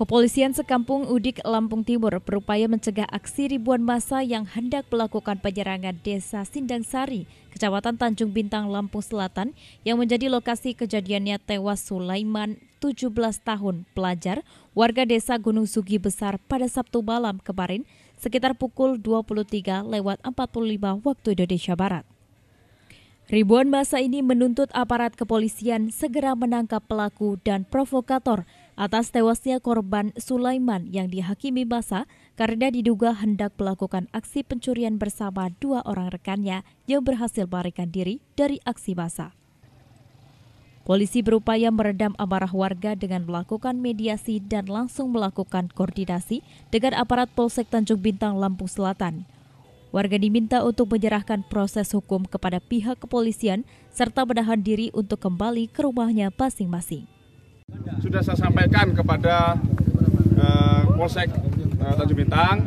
Kepolisian sekampung Udik Lampung Timur berupaya mencegah aksi ribuan massa yang hendak melakukan penyerangan desa Sindang Sari, kecamatan Tanjung Bintang, Lampung Selatan, yang menjadi lokasi kejadiannya tewas Sulaiman, 17 tahun, pelajar, warga desa Gunung Sugi Besar pada Sabtu malam kemarin sekitar pukul 23 lewat 45 waktu Indonesia Barat. Ribuan masa ini menuntut aparat kepolisian segera menangkap pelaku dan provokator – atas tewasnya korban Sulaiman yang dihakimi masa karena diduga hendak melakukan aksi pencurian bersama dua orang rekannya yang berhasil melarikan diri dari aksi masa. Polisi berupaya meredam amarah warga dengan melakukan mediasi dan langsung melakukan koordinasi dengan aparat Polsek Tanjung Bintang Lampung Selatan. Warga diminta untuk menyerahkan proses hukum kepada pihak kepolisian serta menahan diri untuk kembali ke rumahnya masing-masing sudah saya sampaikan kepada uh, Polsek uh, Tanjung Bintang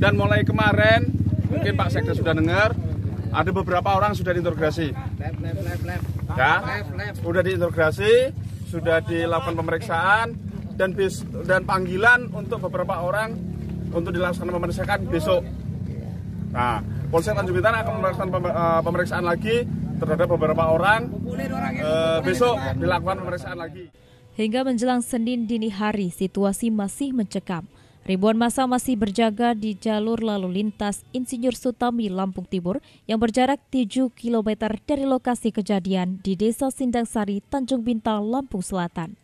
dan mulai kemarin mungkin Pak Sekda sudah dengar ada beberapa orang sudah diintegrasi, Ya, sudah diintegrasi, sudah dilakukan pemeriksaan dan bis, dan panggilan untuk beberapa orang untuk dilakukan pemeriksaan besok. Nah, Polsek Tanjung Bintang akan melakukan eh, pemeriksaan lagi terhadap beberapa orang. uh, besok dilakukan pemeriksaan lagi. Hingga menjelang Senin dini hari, situasi masih mencekam. Ribuan masa masih berjaga di jalur lalu lintas Insinyur Sutami Lampung Timur yang berjarak 7 km dari lokasi kejadian di Desa Sindang Sari, Tanjung Bintang, Lampung Selatan.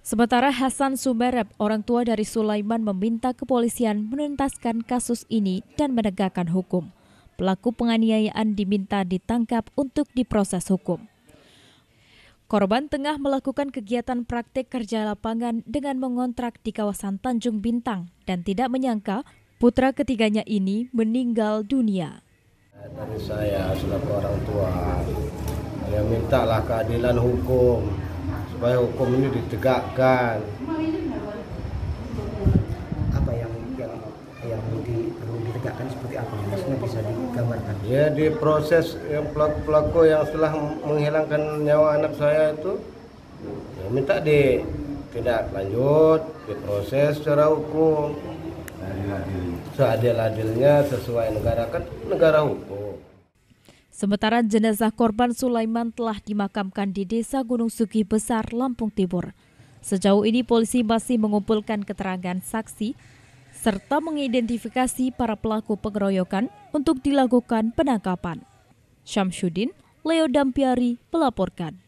Sementara Hasan Sumerep, orang tua dari Sulaiman meminta kepolisian menuntaskan kasus ini dan menegakkan hukum. Pelaku penganiayaan diminta ditangkap untuk diproses hukum. Korban tengah melakukan kegiatan praktik kerja lapangan dengan mengontrak di kawasan Tanjung Bintang dan tidak menyangka putra ketiganya ini meninggal dunia. Dari saya selaku orang tua, saya mintalah keadilan hukum supaya hukum ini ditegakkan. Apa yang yang yang di, perlu di ditegakkan seperti apa maksudnya bisa digambarkan ya di proses yang pelaku pelaku yang setelah menghilangkan nyawa anak saya itu ya minta di tidak lanjut diproses secara hukum seadil-adilnya sesuai negara kan negara hukum Sementara jenazah korban Sulaiman telah dimakamkan di Desa Gunung Sugi Besar, Lampung Timur. Sejauh ini polisi masih mengumpulkan keterangan saksi serta mengidentifikasi para pelaku pengeroyokan untuk dilakukan penangkapan. Syamsuddin, Leo Dampiari melaporkan.